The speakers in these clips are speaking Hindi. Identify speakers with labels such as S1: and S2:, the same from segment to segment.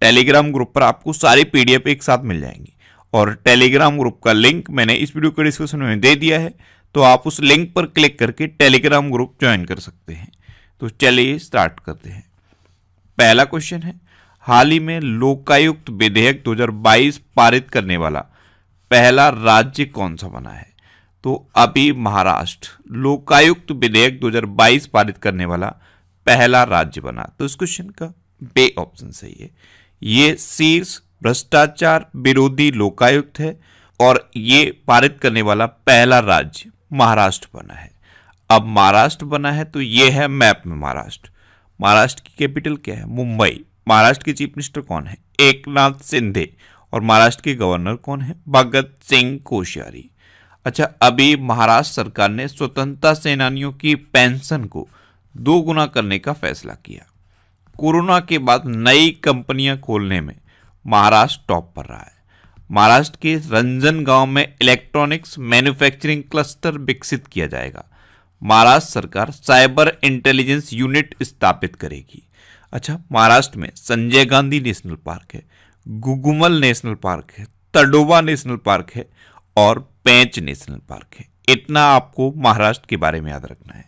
S1: टेलीग्राम ग्रुप पर आपको सारे पीडीएफ एक साथ मिल जाएंगी और टेलीग्राम ग्रुप का लिंक मैंने इस वीडियो के डिस्क्रिप्शन में दे दिया है तो आप उस लिंक पर क्लिक करके टेलीग्राम ग्रुप ज्वाइन कर सकते हैं तो चलिए स्टार्ट करते हैं पहला क्वेश्चन है हाल ही में लोकायुक्त विधेयक 2022 पारित करने वाला पहला राज्य कौन सा बना है तो अभी महाराष्ट्र लोकायुक्त विधेयक 2022 पारित करने वाला पहला राज्य बना तो इस क्वेश्चन का बे ऑप्शन सही है ये शीर्ष भ्रष्टाचार विरोधी लोकायुक्त है और ये पारित करने वाला पहला राज्य महाराष्ट्र बना है अब महाराष्ट्र बना है तो ये है मैप में महाराष्ट्र महाराष्ट्र की कैपिटल क्या है मुंबई महाराष्ट्र के चीफ मिनिस्टर कौन है एकनाथ सिंधे और महाराष्ट्र के गवर्नर कौन है भगत सिंह कोश्यारी अच्छा अभी महाराष्ट्र सरकार ने स्वतंत्रता सेनानियों की पेंशन को दो गुना करने का फैसला किया कोरोना के बाद नई कंपनियां खोलने में महाराष्ट्र टॉप पर रहा है महाराष्ट्र के रंजन गांव में इलेक्ट्रॉनिक्स मैन्युफैक्चरिंग क्लस्टर विकसित किया जाएगा महाराष्ट्र सरकार साइबर इंटेलिजेंस यूनिट स्थापित करेगी अच्छा महाराष्ट्र में संजय गांधी नेशनल पार्क है गुगुमल नेशनल पार्क है तडोबा नेशनल पार्क है और पैंच नेशनल पार्क है इतना आपको महाराष्ट्र के बारे में याद रखना है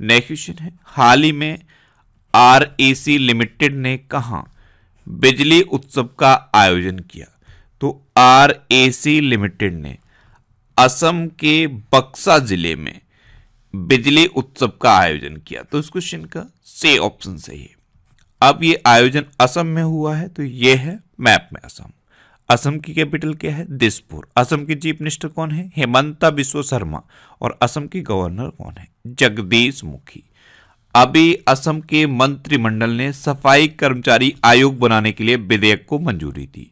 S1: नेक्स्ट क्वेश्चन है हाल ही में आर लिमिटेड ने कहा बिजली उत्सव का आयोजन किया तो आर लिमिटेड ने असम के बक्सा जिले में बिजली उत्सव का आयोजन किया तो इस क्वेश्चन का से ऑप्शन सही है अब ये आयोजन असम में हुआ है तो ये है मैप में असम असम की कैपिटल क्या है दिसपुर असम की चीफ मिनिस्टर कौन है हेमंता बिस्व शर्मा और असम के गवर्नर कौन है जगदीश मुखी अभी असम के मंत्रिमंडल ने सफाई कर्मचारी आयोग बनाने के लिए विधेयक को मंजूरी दी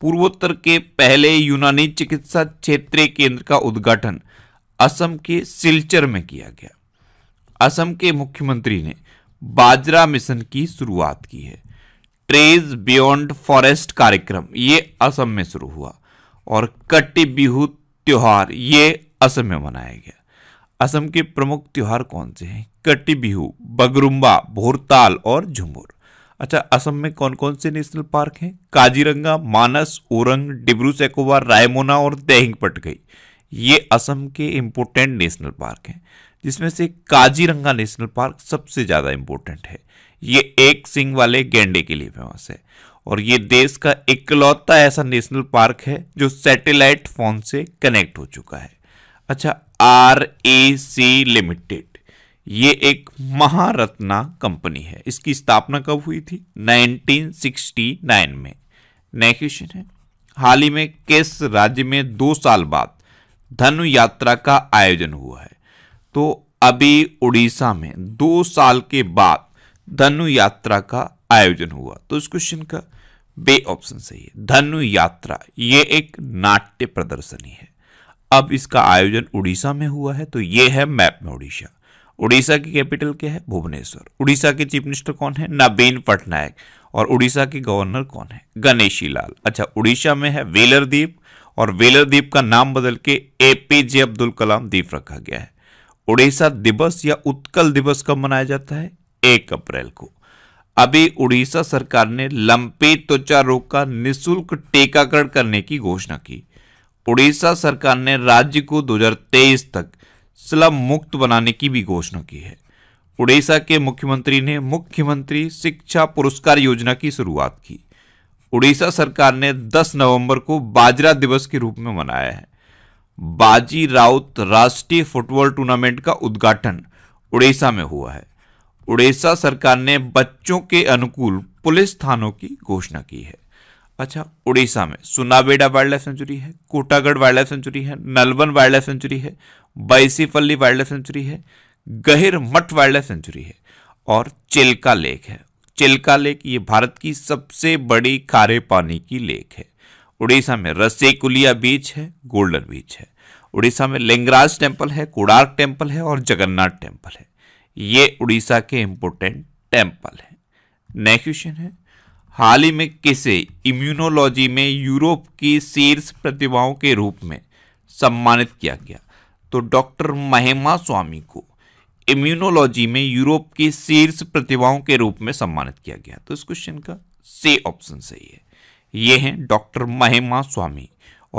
S1: पूर्वोत्तर के पहले यूनानी चिकित्सा क्षेत्रीय केंद्र का उद्घाटन असम के सिलचर में किया गया असम के मुख्यमंत्री ने बाजरा मिशन की शुरुआत की है ट्रेज बियॉन्ड फॉरेस्ट कार्यक्रम ये असम में शुरू हुआ और कट्टी बिहू त्यौहार ये असम में मनाया गया असम के प्रमुख त्यौहार कौन से हैं कट्टी बिहू बगरुम्बा भोरताल और झुमुर अच्छा असम में कौन कौन से नेशनल पार्क हैं काजीरंगा मानस ओरंग डिब्रू सैकोबार रायमोना और देहिंग पट गई ये असम के इम्पोर्टेंट नेशनल पार्क हैं जिसमें से काजीरंगा नेशनल पार्क सबसे ज़्यादा इम्पोर्टेंट है ये एक सिंग वाले गेंडे के लिए फेमस है और ये देश का इकलौता ऐसा नेशनल पार्क है जो सैटेलाइट फोन से कनेक्ट हो चुका है अच्छा आर ए सी लिमिटेड ये एक महारत्ना कंपनी है इसकी स्थापना कब हुई थी 1969 में नया क्वेश्चन है हाल ही में किस राज्य में दो साल बाद धनु यात्रा का आयोजन हुआ है तो अभी उड़ीसा में दो साल के बाद धनु यात्रा का आयोजन हुआ तो इस क्वेश्चन का बे ऑप्शन सही है धनु यात्रा ये एक नाट्य प्रदर्शनी है अब इसका आयोजन उड़ीसा में हुआ है तो ये है मैप में उड़ीसा उड़ीसा की कैपिटल क्या है भुवनेश्वर उड़ीसा के चीफ मिनिस्टर कौन है नवीन पटनायक और उड़ीसा के गवर्नर कौन है गणेशी लाल अच्छा उड़ीसा में है वेलर द्वीप और वेलर द्वीप का नाम बदल के एपीजे अब्दुल कलाम द्वीप रखा गया है उड़ीसा दिवस या उत्कल दिवस कब मनाया जाता है एक अप्रैल को अभी उड़ीसा सरकार ने लंपी त्वचा रोग का निशुल्क टीकाकरण करने की घोषणा की उड़ीसा सरकार ने राज्य को 2023 तक स्लम मुक्त बनाने की भी घोषणा की है उड़ीसा के मुख्यमंत्री ने मुख्यमंत्री शिक्षा पुरस्कार योजना की शुरुआत की उड़ीसा सरकार ने 10 नवंबर को बाजरा दिवस के रूप में मनाया है बाजी राउत राष्ट्रीय फुटबॉल टूर्नामेंट का उद्घाटन उड़ीसा में हुआ है उड़ीसा सरकार ने बच्चों के अनुकूल पुलिस थानों की घोषणा की है अच्छा उड़ीसा में सुनाबेड़ा वाइल्ड लाइफ सेंचुरी है कोटागढ़ वाइल्ड लाइफ सेंचुरी है नलबन वाइल्ड लाइफ सेंचुरी है बैसीपल्ली वाइल्ड लाइफ सेंचुरी है गहिर मठ वाइल्ड लाइफ सेंचुरी है और चिल्का लेक है चिल्का लेक ये भारत की सबसे बड़ी खारे पानी की लेक है उड़ीसा में रसेकुलिया बीच है गोल्डन बीच है उड़ीसा में लिंगराज टेम्पल है कुड़ार्क टेम्पल है और जगन्नाथ टेम्पल है ये उड़ीसा के इम्पोर्टेंट टेम्पल है नेक्स्ट क्वेश्चन है हाल ही में किसे इम्यूनोलॉजी में यूरोप की शीर्ष प्रतिभाओं के रूप में सम्मानित किया गया तो डॉक्टर महिमा स्वामी को इम्यूनोलॉजी में यूरोप की शीर्ष प्रतिभाओं के रूप में सम्मानित किया गया तो इस क्वेश्चन का से ऑप्शन सही है ये हैं डॉक्टर महिमा स्वामी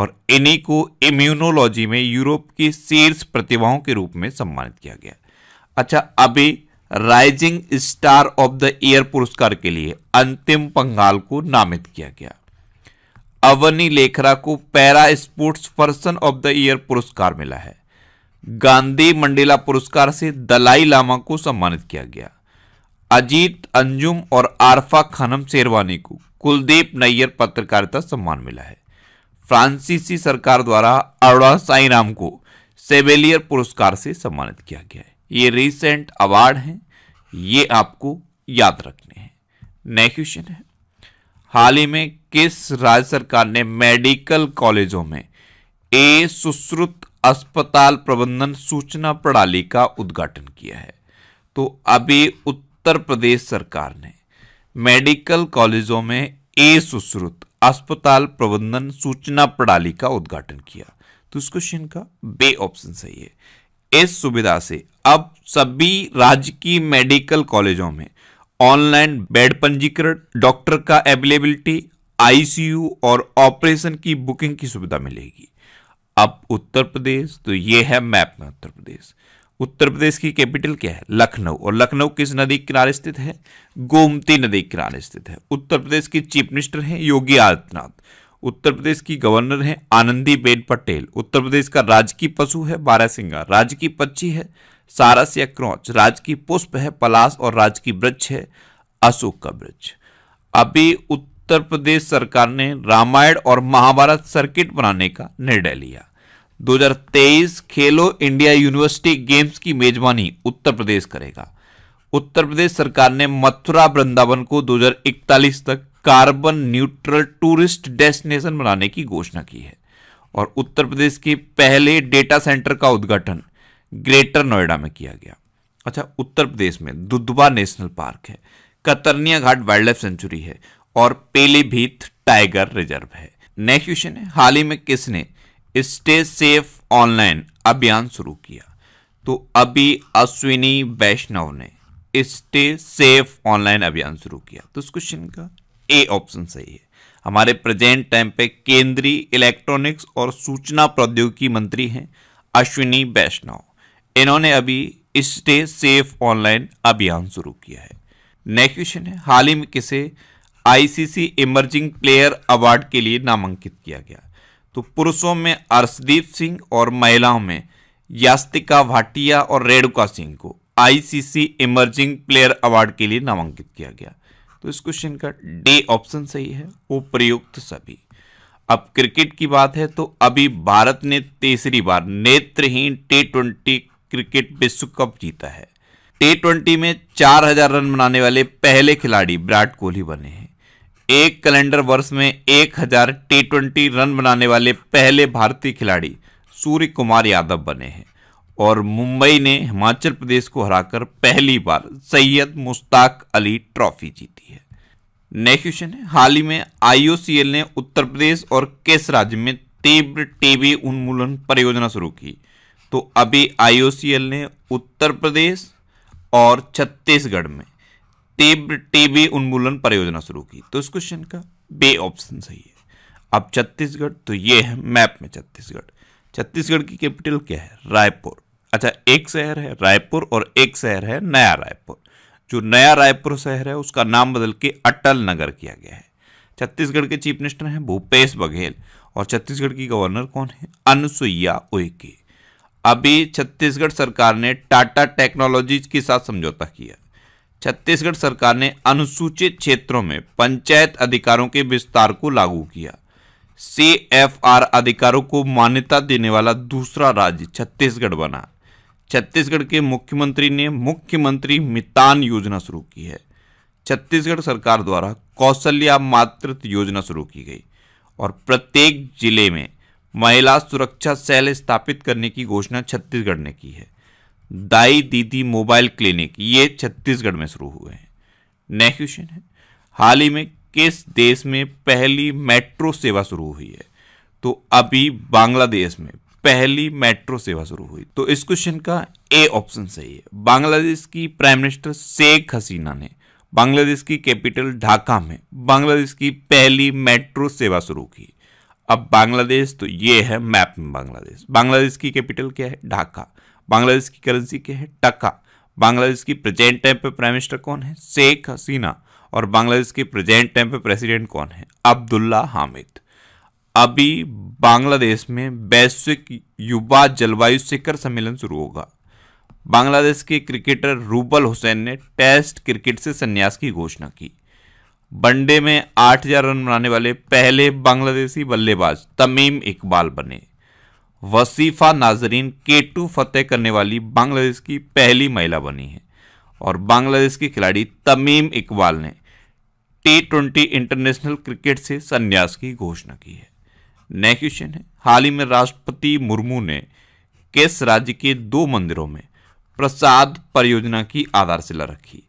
S1: और इन्हीं को इम्यूनोलॉजी में यूरोप की शीर्ष प्रतिभाओं के रूप में सम्मानित किया गया अच्छा अभी rising star of the year पुरस्कार के लिए अंतिम पंगाल को नामित किया गया अवनी लेखरा को para sports person of the year पुरस्कार मिला है गांधी मंडेला पुरस्कार से दलाई लामा को सम्मानित किया गया अजीत अंजुम और आरफा खानम शेरवानी को कुलदीप नैयर पत्रकारिता सम्मान मिला है फ्रांसीसी सरकार द्वारा साई साईराम को सेवेलियर पुरस्कार से सम्मानित किया गया है ये रिसेंट अवार्ड हैं ये आपको याद रखने हैं नेक्स्ट क्वेश्चन है हाल ही में किस राज्य सरकार ने मेडिकल कॉलेजों में ए सुश्रुत अस्पताल प्रबंधन सूचना प्रणाली का उद्घाटन किया है तो अभी उत्तर प्रदेश सरकार ने मेडिकल कॉलेजों में ए सुश्रुत अस्पताल प्रबंधन सूचना प्रणाली का उद्घाटन किया तो इस क्वेश्चन का बे ऑप्शन सही है इस सुविधा से अब सभी राज्य की मेडिकल कॉलेजों में ऑनलाइन बेड पंजीकरण डॉक्टर का अवेलेबिलिटी आईसीयू और ऑपरेशन की बुकिंग की सुविधा मिलेगी अब उत्तर प्रदेश तो ये है मैप में उत्तर प्रदेश उत्तर प्रदेश की कैपिटल क्या है लखनऊ और लखनऊ किस नदी के किनारे स्थित है गोमती नदी के किनारे स्थित है उत्तर प्रदेश की चीफ मिनिस्टर हैं योगी आदित्यनाथ उत्तर प्रदेश की गवर्नर हैं आनंदीबेन पटेल उत्तर प्रदेश का राजकीय पशु है सिंगा राजकीय पक्षी है सारस या क्रौच राजकीय पुष्प है पलास और राजकीय वृक्ष है अशोक का वृक्ष अभी उत्तर उत्तर प्रदेश सरकार ने रामायण और महाभारत सर्किट बनाने का निर्णय लिया 2023 खेलो इंडिया यूनिवर्सिटी गेम्स की मेजबानी उत्तर प्रदेश करेगा उत्तर प्रदेश सरकार ने मथुरा वृंदावन को 2041 तक कार्बन न्यूट्रल टूरिस्ट डेस्टिनेशन बनाने की घोषणा की है और उत्तर प्रदेश के पहले डेटा सेंटर का उद्घाटन ग्रेटर नोएडा में किया गया अच्छा उत्तर प्रदेश में दुधवा नेशनल पार्क है Katarniya Ghat wildlife sanctuary है और पीलीभीत टाइगर रिजर्व है नेक्स्ट क्वेश्चन है हाल ही में किसने स्टे सेफ ऑनलाइन अभियान शुरू किया तो अभी अश्विनी वैष्णव ने स्टे सेफ ऑनलाइन अभियान शुरू किया तो इस क्वेश्चन का ए ऑप्शन सही है हमारे प्रेजेंट टाइम पे केंद्रीय इलेक्ट्रॉनिक्स और सूचना प्रौद्योगिकी मंत्री हैं अश्विनी वैष्णव इन्होंने अभी स्टे सेफ ऑनलाइन अभियान शुरू किया है नेक्स्ट क्वेश्चन है हाल ही में किसे आईसीसी इमर्जिंग प्लेयर अवार्ड के लिए नामांकित किया गया तो पुरुषों में अर्शदीप सिंह और महिलाओं में यास्तिका भाटिया और रेणुका सिंह को आईसीसी इमर्जिंग प्लेयर अवार्ड के लिए नामांकित किया गया तो इस क्वेश्चन का डी ऑप्शन सही है वो प्रयुक्त सभी अब क्रिकेट की बात है तो अभी भारत ने तीसरी बार नेत्रहीन टी ट्वेंटी क्रिकेट विश्व कप जीता है टी ट्वेंटी में 4000 रन बनाने वाले पहले खिलाड़ी विराट कोहली बने हैं एक कैलेंडर वर्ष में एक हजार टी ट्वेंटी रन बनाने वाले पहले भारतीय खिलाड़ी सूर्य कुमार यादव बने हैं और मुंबई ने हिमाचल प्रदेश को हराकर पहली बार सैयद मुश्ताक अली ट्रॉफी जीती है नेक्स्ट क्वेश्चन है हाल ही में आईओसीएल ने उत्तर प्रदेश और किस राज्य में तीव्र टीबी उन्मूलन परियोजना शुरू की तो अभी आईओसीएल ने उत्तर प्रदेश और छत्तीसगढ़ में तीव्र टीबी उन्मूलन परियोजना शुरू की तो इस क्वेश्चन का बे ऑप्शन सही है अब छत्तीसगढ़ तो ये है मैप में छत्तीसगढ़ छत्तीसगढ़ की कैपिटल क्या है रायपुर अच्छा एक शहर है रायपुर और एक शहर है नया रायपुर जो नया रायपुर शहर है उसका नाम बदल के अटल नगर किया गया है छत्तीसगढ़ के चीफ मिनिस्टर हैं भूपेश बघेल और छत्तीसगढ़ की गवर्नर कौन है अनुसुईया उइके अभी छत्तीसगढ़ सरकार ने टाटा टेक्नोलॉजीज के साथ समझौता किया छत्तीसगढ़ सरकार ने अनुसूचित क्षेत्रों में पंचायत अधिकारों के विस्तार को लागू किया सी एफ आर अधिकारों को मान्यता देने वाला दूसरा राज्य छत्तीसगढ़ बना छत्तीसगढ़ के मुख्यमंत्री ने मुख्यमंत्री मितान योजना शुरू की है छत्तीसगढ़ सरकार द्वारा कौशल्या मातृत्व योजना शुरू की गई और प्रत्येक जिले में महिला सुरक्षा सेल स्थापित करने की घोषणा छत्तीसगढ़ ने की है दाई दीदी मोबाइल क्लिनिक ये छत्तीसगढ़ में शुरू हुए हैं नेक्स्ट क्वेश्चन है हाल ही में किस देश में पहली मेट्रो सेवा शुरू हुई है तो अभी बांग्लादेश में पहली मेट्रो सेवा शुरू हुई तो इस क्वेश्चन का ए ऑप्शन सही है बांग्लादेश की प्राइम मिनिस्टर शेख हसीना ने बांग्लादेश की कैपिटल ढाका में बांग्लादेश की पहली मेट्रो सेवा शुरू की अब बांग्लादेश तो ये है मैप में बांग्लादेश बांग्लादेश की कैपिटल क्या है ढाका बांग्लादेश की करेंसी क्या है टका बांग्लादेश की प्रेजेंट टाइम पे प्राइम मिनिस्टर कौन है शेख हसीना और बांग्लादेश के प्रेजेंट टाइम पे प्रेसिडेंट कौन है अब्दुल्ला हामिद अभी बांग्लादेश में वैश्विक युवा जलवायु शिखर सम्मेलन शुरू होगा बांग्लादेश के क्रिकेटर रूबल हुसैन ने टेस्ट क्रिकेट से संन्यास की घोषणा की वनडे में 8000 रन बनाने वाले पहले बांग्लादेशी बल्लेबाज तमीम इकबाल बने वसीफा नाजरीन के टू फतेह करने वाली बांग्लादेश की पहली महिला बनी है और बांग्लादेश के खिलाड़ी तमीम इकबाल ने टी ट्वेंटी इंटरनेशनल क्रिकेट से संन्यास की घोषणा की है नेक्स्ट क्वेश्चन है हाल ही में राष्ट्रपति मुर्मू ने किस राज्य के दो मंदिरों में प्रसाद परियोजना की आधारशिला रखी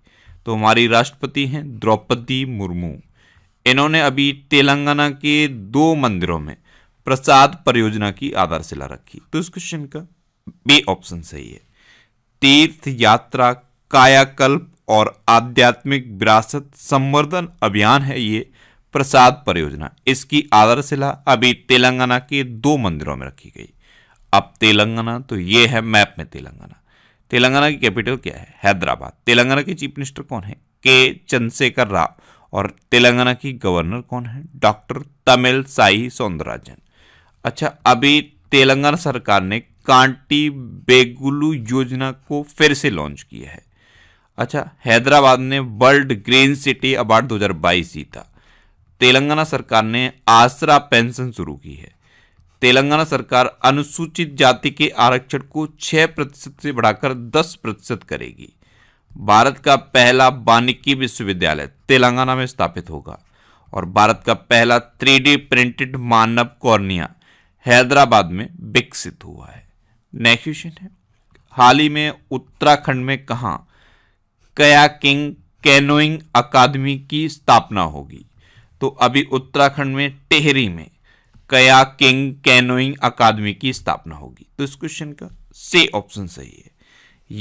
S1: तो हमारी राष्ट्रपति हैं द्रौपदी मुर्मू इन्होंने अभी तेलंगाना के दो मंदिरों में प्रसाद परियोजना की आधारशिला रखी तो इस क्वेश्चन का बी ऑप्शन सही है तीर्थ यात्रा कायाकल्प और आध्यात्मिक विरासत संवर्धन अभियान है ये प्रसाद परियोजना इसकी आधारशिला अभी तेलंगाना के दो मंदिरों में रखी गई अब तेलंगाना तो ये है मैप में तेलंगाना तेलंगाना की कैपिटल क्या है हैदराबाद तेलंगाना के चीफ मिनिस्टर कौन है के चंद्रशेखर राव और तेलंगाना की गवर्नर कौन है डॉक्टर तमिल साई सौंदराजन अच्छा अभी तेलंगाना सरकार ने कांटी बेगुलू योजना को फिर से लॉन्च किया है अच्छा हैदराबाद ने वर्ल्ड ग्रीन सिटी अवार्ड 2022 जीता तेलंगाना सरकार ने आसरा पेंशन शुरू की है तेलंगाना सरकार अनुसूचित जाति के आरक्षण को 6 प्रतिशत से बढ़ाकर 10 प्रतिशत करेगी भारत का पहला वानिकी विश्वविद्यालय तेलंगाना में स्थापित होगा और भारत का पहला थ्री प्रिंटेड मानव कॉर्निया हैदराबाद में विकसित हुआ है नेक्स्ट क्वेश्चन है हाल ही में उत्तराखंड में कया कयाकिंग कैनोइंग अकादमी की स्थापना होगी तो अभी उत्तराखंड में टेहरी में कया किंग कैनोइंग अकादमी की स्थापना होगी तो इस क्वेश्चन का से ऑप्शन सही है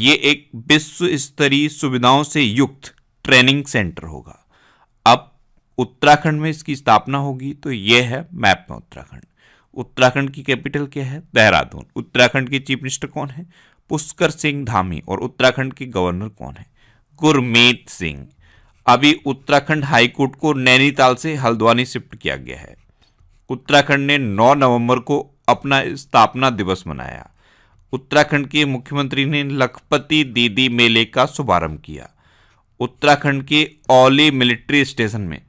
S1: ये एक विश्व स्तरीय सुविधाओं से युक्त ट्रेनिंग सेंटर होगा अब उत्तराखंड में इसकी स्थापना होगी तो यह है मैप में उत्तराखंड उत्तराखंड की कैपिटल क्या है देहरादून उत्तराखंड के चीफ मिनिस्टर कौन है पुष्कर सिंह धामी और उत्तराखंड के गवर्नर कौन है गुरमीत सिंह अभी उत्तराखंड हाईकोर्ट को नैनीताल से हल्द्वानी शिफ्ट किया गया है उत्तराखंड ने 9 नवंबर को अपना स्थापना दिवस मनाया उत्तराखंड के मुख्यमंत्री ने लखपति दीदी मेले का शुभारंभ किया उत्तराखंड के औली मिलिट्री स्टेशन में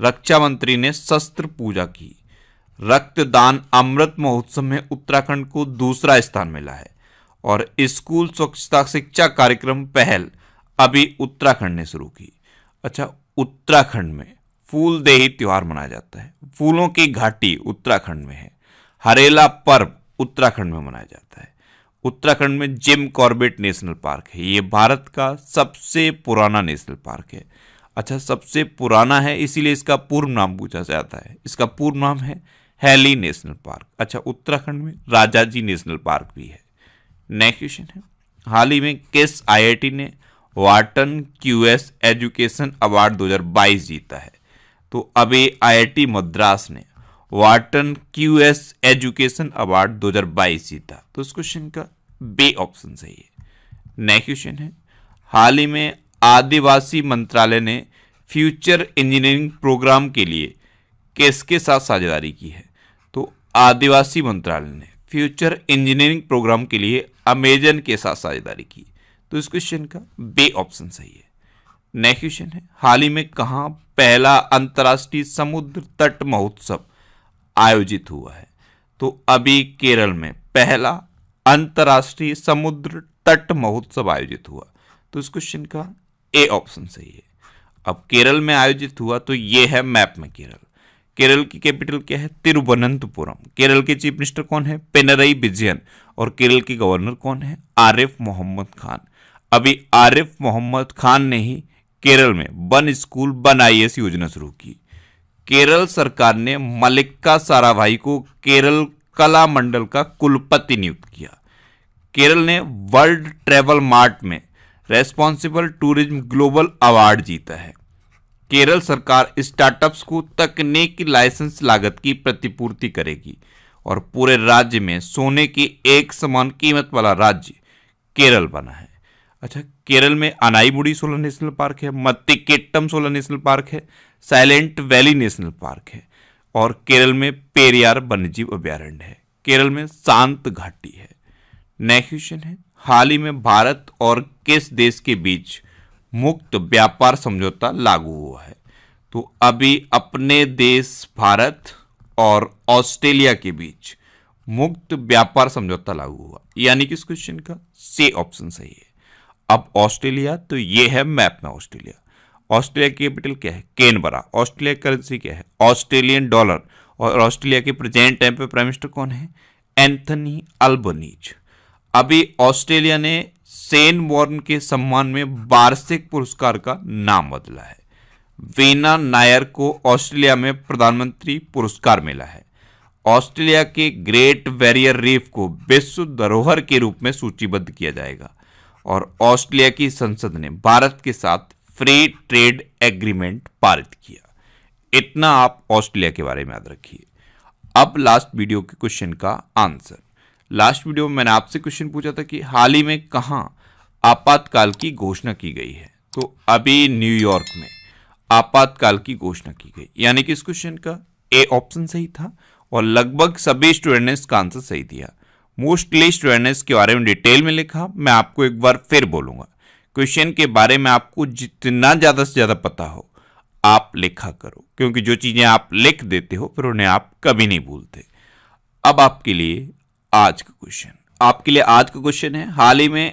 S1: रक्षा मंत्री ने शस्त्र पूजा की रक्तदान अमृत महोत्सव में उत्तराखंड को दूसरा स्थान मिला है और स्कूल स्वच्छता शिक्षा कार्यक्रम पहल अभी उत्तराखंड ने शुरू की अच्छा उत्तराखंड में फूल देही त्यौहार मनाया जाता है फूलों की घाटी उत्तराखंड में है हरेला पर्व उत्तराखंड में मनाया जाता है उत्तराखंड में जिम कॉर्बेट नेशनल पार्क है ये भारत का सबसे पुराना नेशनल पार्क है अच्छा सबसे पुराना है इसीलिए इसका पूर्व नाम पूछा जाता है इसका पूर्व नाम है हैली नेशनल पार्क अच्छा उत्तराखंड में राजा जी नेशनल पार्क भी है नेक्स्ट क्वेश्चन है हाल ही में किस आईआईटी ने वाटन क्यूएस एजुकेशन अवार्ड 2022 जीता है तो अब ये आईआईटी मद्रास ने वाटन क्यूएस एजुकेशन अवार्ड 2022 जीता तो इस क्वेश्चन का बे ऑप्शन सही है नेक्स्ट क्वेश्चन है हाल ही में आदिवासी मंत्रालय ने फ्यूचर इंजीनियरिंग प्रोग्राम के लिए किसके साथ साझेदारी की है तो आदिवासी मंत्रालय ने फ्यूचर इंजीनियरिंग प्रोग्राम के लिए अमेजन के साथ साझेदारी की तो इस क्वेश्चन का बे ऑप्शन सही है नेक्स्ट क्वेश्चन है हाल ही में कहाँ पहला अंतर्राष्ट्रीय समुद्र तट महोत्सव आयोजित हुआ है तो अभी केरल में पहला अंतर्राष्ट्रीय समुद्र तट महोत्सव आयोजित हुआ तो इस क्वेश्चन का ए ऑप्शन सही है अब केरल में आयोजित हुआ तो ये है मैप में केरल केरल की कैपिटल क्या है तिरुवनंतपुरम केरल के चीफ मिनिस्टर कौन है पेनराई विजयन और केरल के गवर्नर कौन है आरिफ मोहम्मद खान अभी आरिफ मोहम्मद खान ने ही केरल में वन स्कूल वन आई योजना शुरू की केरल सरकार ने मलिक्का साराभाई को केरल कला मंडल का कुलपति नियुक्त किया केरल ने वर्ल्ड ट्रेवल मार्ट में रेस्पॉन्सिबल टूरिज्म ग्लोबल अवार्ड जीता है केरल सरकार स्टार्टअप्स को तकनीकी लाइसेंस लागत की प्रतिपूर्ति करेगी और पूरे राज्य में सोने की एक समान कीमत वाला राज्य केरल बना है अच्छा केरल में अनाईमुड़ी सोलर नेशनल पार्क है मत्तिकेट्टम सोलर नेशनल पार्क है साइलेंट वैली नेशनल पार्क है और केरल में पेरियार वन्यजीव अभ्यारण्य है केरल में शांत घाटी है नेक्स्ट क्वेश्चन है हाल ही में भारत और किस देश के बीच मुक्त व्यापार समझौता लागू हुआ है तो अभी अपने देश भारत और ऑस्ट्रेलिया के बीच मुक्त व्यापार समझौता लागू हुआ यानी कि इस क्वेश्चन का से ऑप्शन सही है अब ऑस्ट्रेलिया तो ये है मैप में ऑस्ट्रेलिया ऑस्ट्रेलिया कैपिटल क्या है केनबरा ऑस्ट्रेलिया करेंसी क्या है ऑस्ट्रेलियन डॉलर और ऑस्ट्रेलिया के प्रेजेंट टाइम पे प्राइम मिनिस्टर कौन है एंथनी अल्बनीज अभी ऑस्ट्रेलिया ने सेन वॉर्न के सम्मान में वार्षिक पुरस्कार का नाम बदला है वेना नायर को ऑस्ट्रेलिया में प्रधानमंत्री पुरस्कार मिला है ऑस्ट्रेलिया के ग्रेट वैरियर रीफ को विश्व धरोहर के रूप में सूचीबद्ध किया जाएगा और ऑस्ट्रेलिया की संसद ने भारत के साथ फ्री ट्रेड एग्रीमेंट पारित किया इतना आप ऑस्ट्रेलिया के बारे में याद रखिए अब लास्ट वीडियो के क्वेश्चन का आंसर लास्ट वीडियो में मैंने आपसे क्वेश्चन पूछा था कि हाल ही में कहाँ आपातकाल की घोषणा की गई है तो अभी न्यूयॉर्क में आपातकाल की घोषणा की गई यानी कि इस क्वेश्चन का ए ऑप्शन सही था और लगभग सभी स्टूडेंट ने इसका आंसर सही दिया मोस्टली स्टूडेंट ने इसके बारे में डिटेल में लिखा मैं आपको एक बार फिर बोलूंगा क्वेश्चन के बारे में आपको जितना ज़्यादा से ज़्यादा पता हो आप लिखा करो क्योंकि जो चीज़ें आप लिख देते हो फिर उन्हें आप कभी नहीं भूलते अब आपके लिए आज का क्वेश्चन आपके लिए आज का क्वेश्चन है हाल ही में